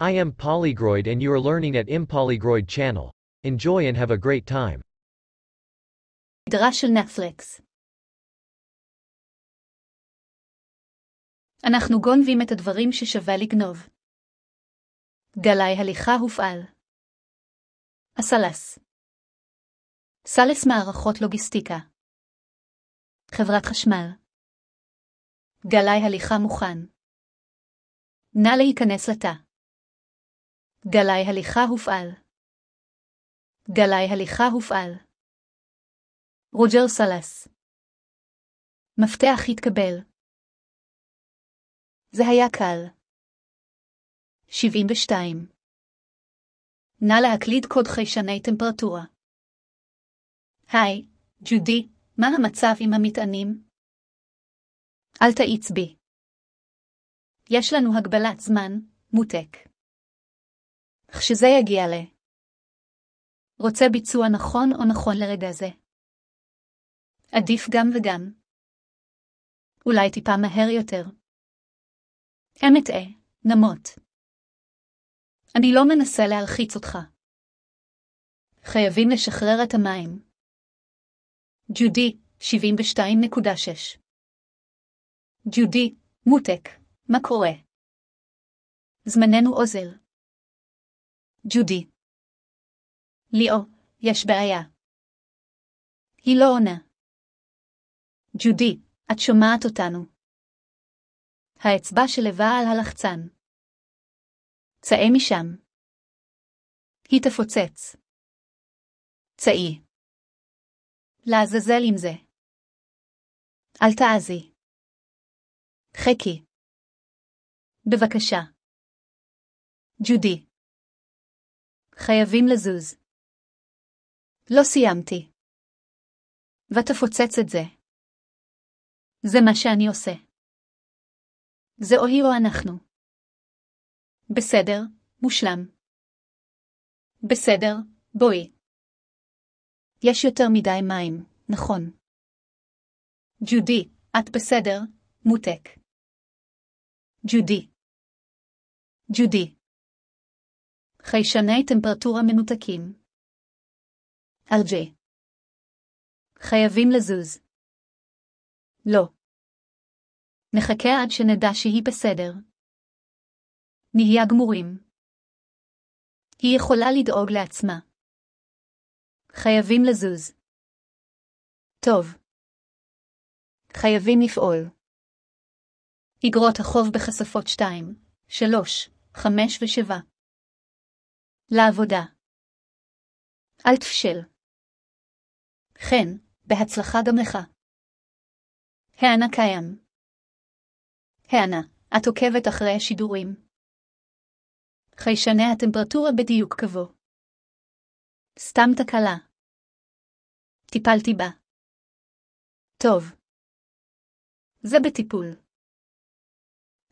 I am Polygroid and you are learning at Impolygroid channel. Enjoy and have a great time. סדרה של נטפליקס אנחנו גונבים את הדברים ששווה לגנוב. גלאי הליכה הופעל. הסלס סלס מערכות לוגיסטיקה חברת חשמל גלאי הליכה מוכן. נא להיכנס לתא. גלאי הליכה הופעל. גלאי הליכה הופעל. רוג'ר סלס. מפתח התקבל. זה היה קל. 72. נא להקליד קוד חיישני טמפרטורה. היי, ג'ודי, מה המצב עם המטענים? אל תאיץ בי. יש לנו הגבלת זמן, מותק. כשזה יגיע ל... רוצה ביצוע נכון או נכון לרגע זה? עדיף גם וגם. אולי טיפה מהר יותר. אין אטעה, נמות. אני לא מנסה להלחיץ אותך. חייבים לשחרר את המים. ג'ודי, 72.6 ג'ודי, מותק, מה קורה? זמננו אוזל. ג'ודי. ליאו, יש בעיה. היא לא עונה. ג'ודי, את שומעת אותנו. האצבע שלווה על הלחצן. צאי משם. היא תפוצץ. צאי. לעזאזל עם זה. אל תעזי. חכי. בבקשה. ג'ודי. חייבים לזוז. לא סיימתי. ותפוצץ את זה. זה מה שאני עושה. זה או היא או אנחנו. בסדר, מושלם. בסדר, בואי. יש יותר מדי מים, נכון. ג'ודי, את בסדר, מותק. ג'ודי. ג'ודי. חיישני טמפרטורה מנותקים. ארג'י. חייבים לזוז. לא. נחכה עד שנדע שהיא בסדר. נהיה גמורים. היא יכולה לדאוג לעצמה. חייבים לזוז. טוב. חייבים לפעול. אגרות החוב בכספות 2, 3, 5 ו-7. לעבודה. אל תפשל. כן, בהצלחה גם לך. הענה קיים. הענה, את עוקבת אחרי השידורים. חיישני הטמפרטורה בדיוק קבוע. סתם תקלה. טיפלתי בה. טוב. זה בטיפול.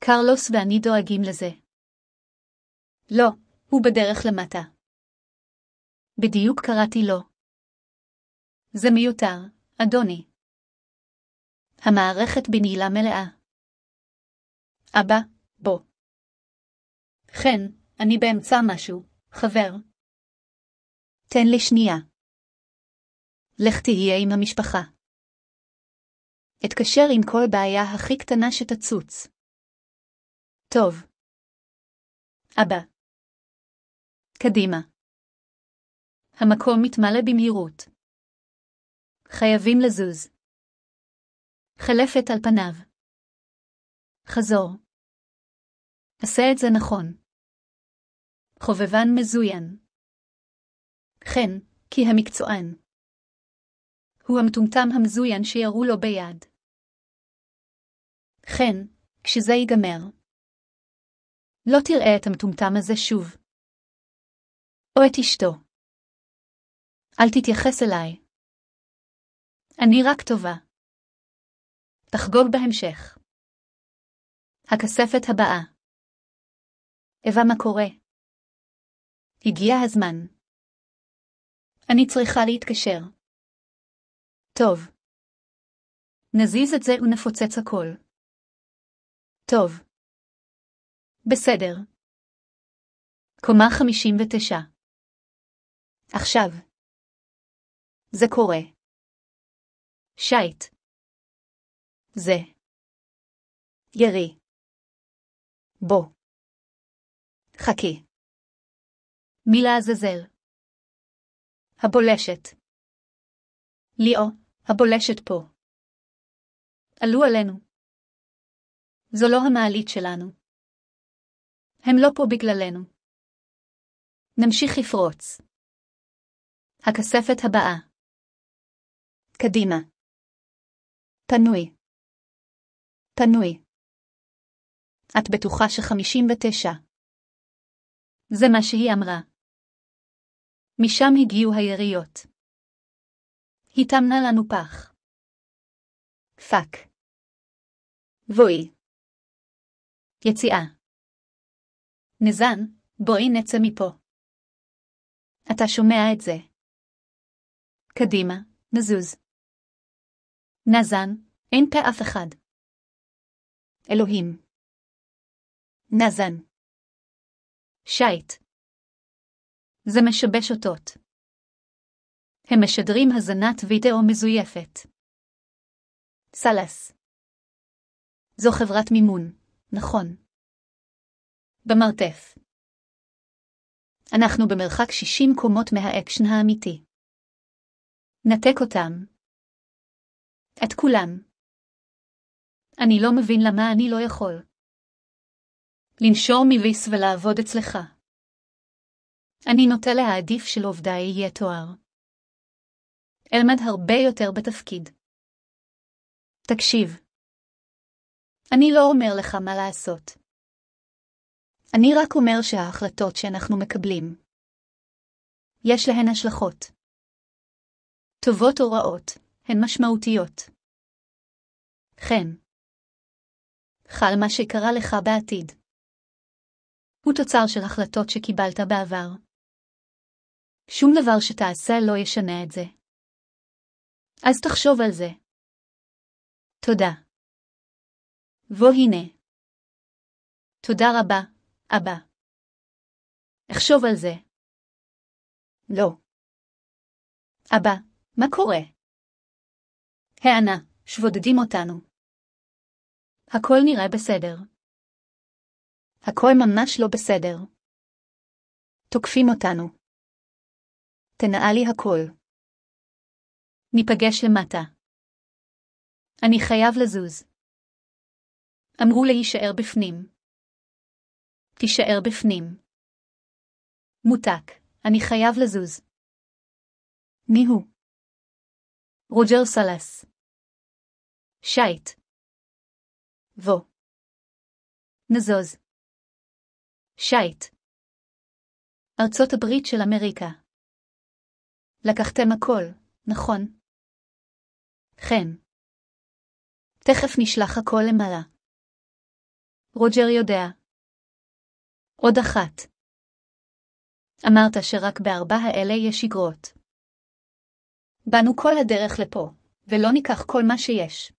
קרלוס ואני דואגים לזה. לא, הוא בדרך למטה. בדיוק קראתי לו. זה מיותר, אדוני. המערכת בנעילה מלאה. אבא, בוא. חן, אני באמצע משהו, חבר. תן לי שנייה. לך תהיה עם המשפחה. אתקשר עם כל בעיה הכי קטנה שתצוץ. טוב. אבא. קדימה. המקום מתמלא במהירות. חייבים לזוז. חלפת על פניו. חזור. עשה את זה נכון. חובבן מזוין. כן, כי המקצוען. הוא המטומטם המזוין שירו לו ביד. כן, כשזה ייגמר. לא תראה את המטומטם הזה שוב. או את אשתו. אל תתייחס אליי. אני רק טובה. תחגוג בהמשך. הכספת הבאה. אווה מה קורה? הגיע הזמן. אני צריכה להתקשר. טוב. נזיז את זה ונפוצץ הכל. טוב. בסדר. קומה חמישים ותשע עכשיו. זה קורה. שייט. זה. ירי. בוא. חכי. מילה עזאזל. הבולשת. ליאו, הבולשת פה. עלו עלינו. זו לא המעלית שלנו. הם לא פה בגללנו. נמשיך לפרוץ. הכספת הבאה. קדימה. פנוי. פנוי. את בטוחה שחמישים ותשע. זה מה שהיא אמרה. משם הגיעו היריות. היא טמנה לנו פח. פאק. בואי. יציאה. נזן, בואי נצא מפה. אתה שומע את זה. קדימה, נזוז. נזן, אין פה אף אחד. אלוהים. נזן. שייט. זה משבש אותות. הם משדרים הזנת וידאו מזויפת. סלס. זו חברת מימון, נכון. במרתף. אנחנו במרחק 60 קומות מהאקשן האמיתי. נתק אותם. את כולם. אני לא מבין למה אני לא יכול. לנשור מביס ולעבוד אצלך. אני נוטה להעדיף שלעובדה יהיה תואר. אלמד הרבה יותר בתפקיד. תקשיב. אני לא אומר לך מה לעשות. אני רק אומר שההחלטות שאנחנו מקבלים, יש להן השלכות. טובות או רעות, הן משמעותיות. כן. חל מה שקרה לך בעתיד. הוא תוצר של החלטות שקיבלת בעבר. שום דבר שתעשה לא ישנה את זה. אז תחשוב על זה. תודה. הנה. תודה רבה, אבא. אחשוב על זה. לא. אבא, מה קורה? הענה, שבודדים אותנו. הכל נראה בסדר. הכל ממש לא בסדר. תוקפים אותנו. לי הכל. ניפגש למטה. אני חייב לזוז. אמרו להישאר בפנים. תישאר בפנים. מותק, אני חייב לזוז. מי הוא? רוג'ר סלס. שייט. וו. נזוז. שייט. ארצות הברית של אמריקה. לקחתם הכל, נכון? כן. תכף נשלח הכל למעלה. רוג'ר יודע. עוד אחת. אמרת שרק בארבע האלה יש אגרות. באנו כל הדרך לפה, ולא ניקח כל מה שיש.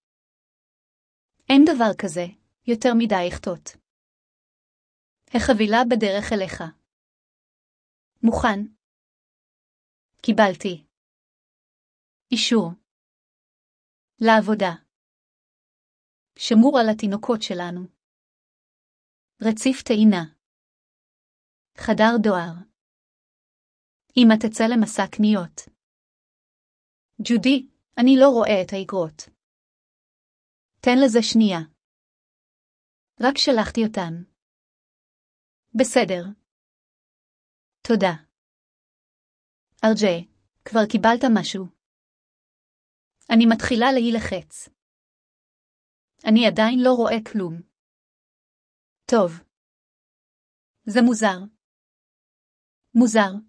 אין דבר כזה, יותר מדי יחטות. החבילה בדרך אליך. מוכן. קיבלתי. אישור. לעבודה. שמור על התינוקות שלנו. רציף טעינה. חדר דואר. אמא תצא למסע קניות. ג'ודי, אני לא רואה את האגרות. תן לזה שנייה. רק שלחתי אותן. בסדר. תודה. ארג'ה, כבר קיבלת משהו? אני מתחילה להילחץ. אני עדיין לא רואה כלום. טוב. זה מוזר. מוזר.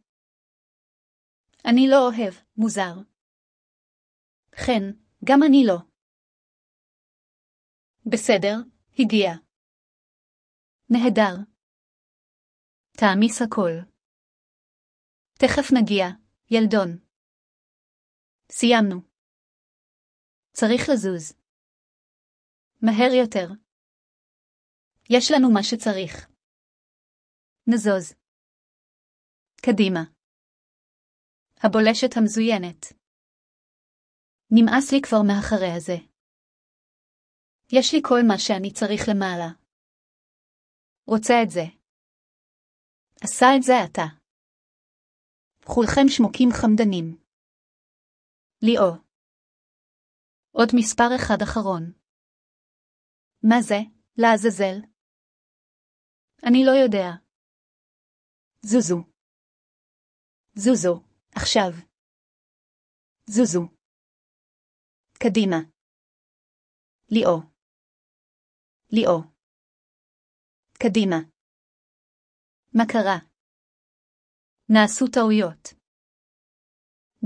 אני לא אוהב מוזר. כן, גם אני לא. בסדר, הגיע. נהדר. תעמיס הכל. תכף נגיע, ילדון. סיימנו. צריך לזוז. מהר יותר. יש לנו מה שצריך. נזוז. קדימה. הבולשת המזוינת. נמאס לי כבר מאחרי הזה. יש לי כל מה שאני צריך למעלה. רוצה את זה. עשה את זה אתה. כולכם שמוקים חמדנים. ליאו. עוד מספר אחד אחרון. מה זה, לעזאזל? אני לא יודע. זוזו. זוזו, עכשיו. זוזו. קדימה. ליאו. ליאו. קדימה. מה קרה? נעשו טעויות.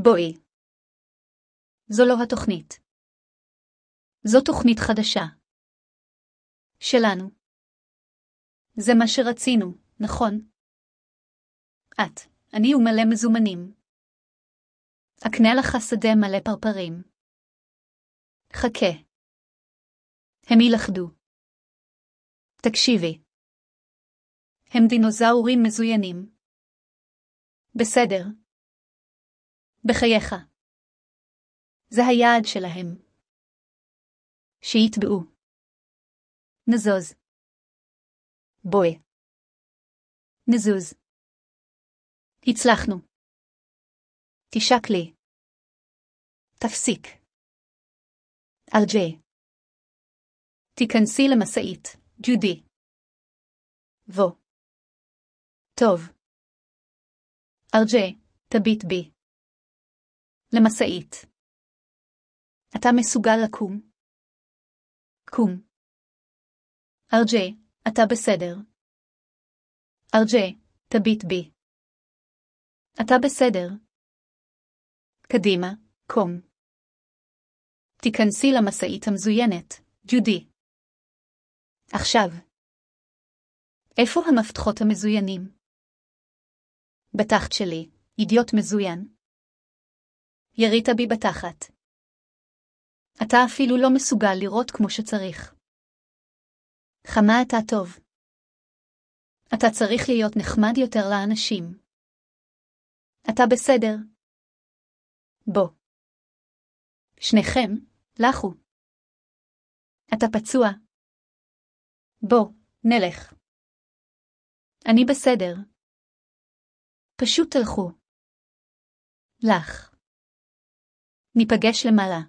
בואי. זו לא התוכנית. זו תוכנית חדשה. שלנו. זה מה שרצינו, נכון? את, אני ומלא מזומנים. אקנה לך שדה מלא פרפרים. חכה. הם יילכדו. תקשיבי. הם דינוזאורים מזוינים. בסדר. בחייך. זה היעד שלהם. שיתבעו. נזוז. בואי. נזוז. הצלחנו. תשק לי. תפסיק. על תיכנסי למשאית, ג'ודי. בוא. טוב. ארג'ה, תביט בי. למשאית. אתה מסוגל לקום? קום. ארג'ה, אתה בסדר. ארג'ה, תביט בי. אתה בסדר. קדימה, קום. תיכנסי למשאית המזוינת, ג'ודי. עכשיו. איפה המפתחות המזוינים? בתחת שלי, אידיוט מזוין. ירית בי בתחת. אתה אפילו לא מסוגל לראות כמו שצריך. חמה אתה טוב. אתה צריך להיות נחמד יותר לאנשים. אתה בסדר. בוא. שניכם, לכו. אתה פצוע. בוא, נלך. אני בסדר. פשוט תלכו. לך. ניפגש למעלה.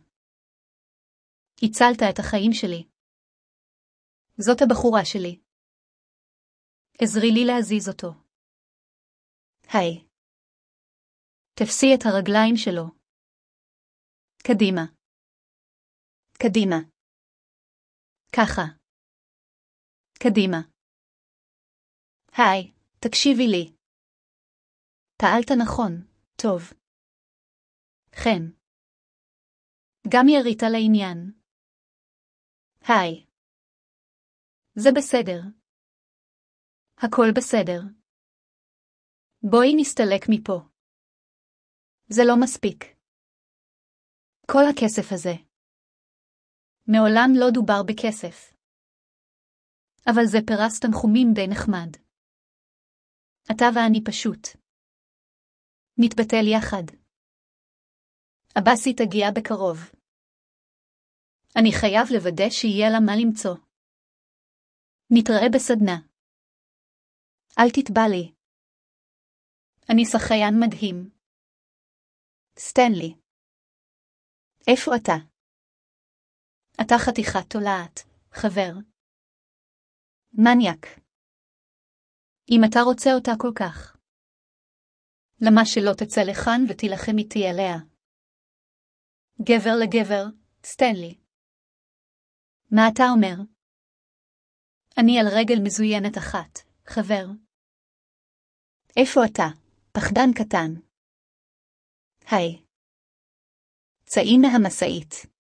הצלת את החיים שלי. זאת הבחורה שלי. עזרי לי להזיז אותו. היי. תפסי את הרגליים שלו. קדימה. קדימה. ככה. קדימה. היי, תקשיבי לי. פעלת נכון, טוב. חן. גם ירית לעניין. היי. זה בסדר. הכל בסדר. בואי נסתלק מפה. זה לא מספיק. כל הכסף הזה. מעולם לא דובר בכסף. אבל זה פרס תנחומים די נחמד. אתה ואני פשוט. נתבטל יחד. הבסית תגיע בקרוב. אני חייב לוודא שיהיה לה מה למצוא. נתראה בסדנה. אל תתבע לי. אני שחיין מדהים. סטנלי. איפה אתה? אתה חתיכת תולעת, חבר. מניאק. אם אתה רוצה אותה כל כך. למה שלא תצא לכאן ותילחם איתי עליה? גבר לגבר, סטנלי. מה אתה אומר? אני על רגל מזוינת אחת, חבר. איפה אתה, פחדן קטן? היי. צאי מהמשאית.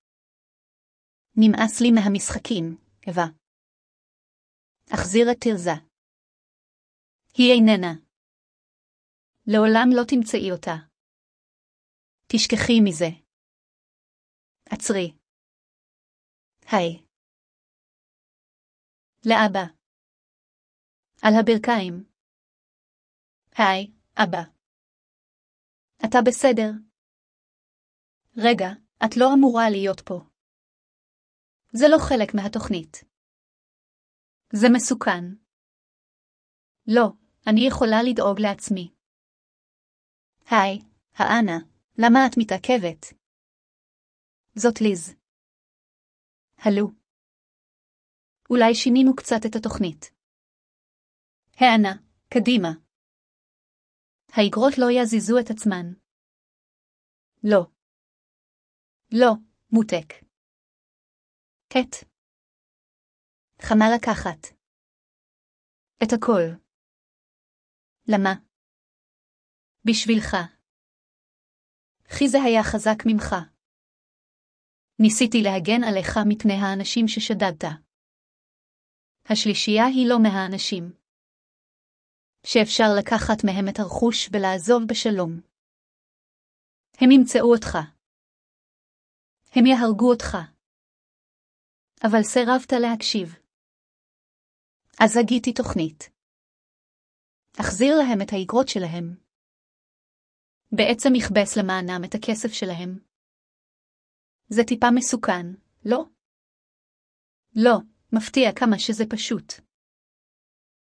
נמאס לי מהמשחקים, אבה. אחזיר את תרזה. היא איננה. לעולם לא תמצאי אותה. תשכחי מזה. עצרי. היי. לאבא. על הברכיים. היי, אבא. אתה בסדר. רגע, את לא אמורה להיות פה. זה לא חלק מהתוכנית. זה מסוכן. לא, אני יכולה לדאוג לעצמי. היי, האנה, למה את מתעכבת? זאת ליז. הלו. אולי שינינו קצת את התוכנית. האנה, קדימה. האגרות לא יזיזו את עצמן. לא. לא, מותק. ט. חמה לקחת. את הכל. למה? בשבילך. כי זה היה חזק ממך. ניסיתי להגן עליך מפני האנשים ששדדת. השלישייה היא לא מהאנשים. שאפשר לקחת מהם את הרכוש ולעזוב בשלום. הם ימצאו אותך. הם יהרגו אותך. אבל סירבת להקשיב. אז הגיתי תוכנית. אחזיר להם את האגרות שלהם. בעצם אכבס למענם את הכסף שלהם. זה טיפה מסוכן, לא? לא, מפתיע כמה שזה פשוט.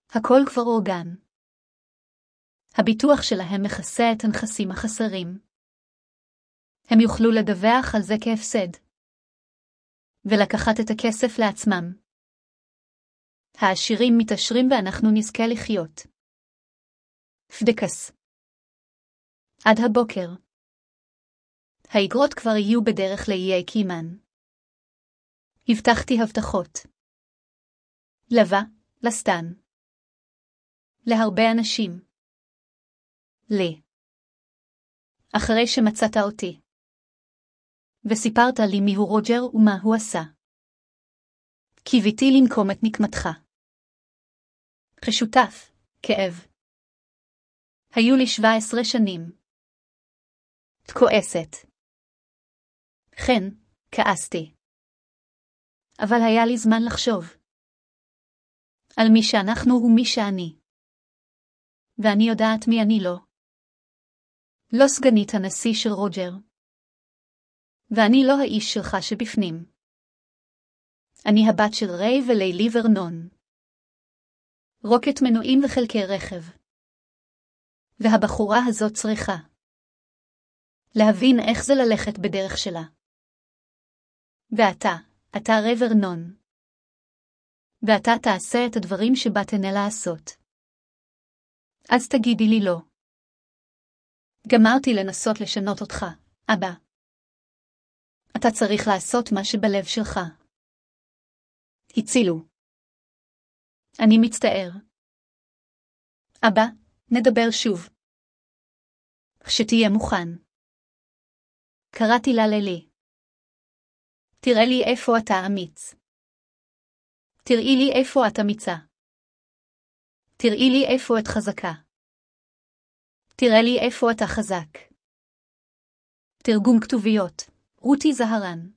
הכל כבר אורגן. הביטוח שלהם מכסה את הנכסים החסרים. הם יוכלו לדווח על זה כהפסד. ולקחת את הכסף לעצמם. העשירים מתעשרים ואנחנו נזכה לחיות. פדקס עד הבוקר. האגרות כבר יהיו בדרך לאיי קימן. הבטחתי הבטחות. לבה, לסטן. להרבה אנשים. לי. אחרי שמצאת אותי. וסיפרת לי מיהו רוג'ר ומה הוא עשה. קיוויתי לנקום את נקמתך. כשותף, כאב. היו לי שבע עשרה שנים. את כועסת. כן, כעסתי. אבל היה לי זמן לחשוב. על מי שאנחנו ומי שאני. ואני יודעת מי אני לא. לא סגנית הנשיא של רוג'ר. ואני לא האיש שלך שבפנים. אני הבת של ריי ולילי ורנון. רוקט מנועים וחלקי רכב. והבחורה הזאת צריכה להבין איך זה ללכת בדרך שלה. ואתה, אתה ריי ורנון. ואתה תעשה את הדברים שבאת הנה לעשות. אז תגידי לי לא. גמרתי לנסות לשנות אותך, אבא. אתה צריך לעשות מה שבלב שלך. הצילו. אני מצטער. אבא, נדבר שוב. כשתהיה מוכן. קראתי לה ללי. תראה לי איפה אתה אמיץ. תראי לי איפה את אמיצה. תראי לי איפה את חזקה. תראה לי איפה אתה חזק. תרגום כתוביות Ruti Saharan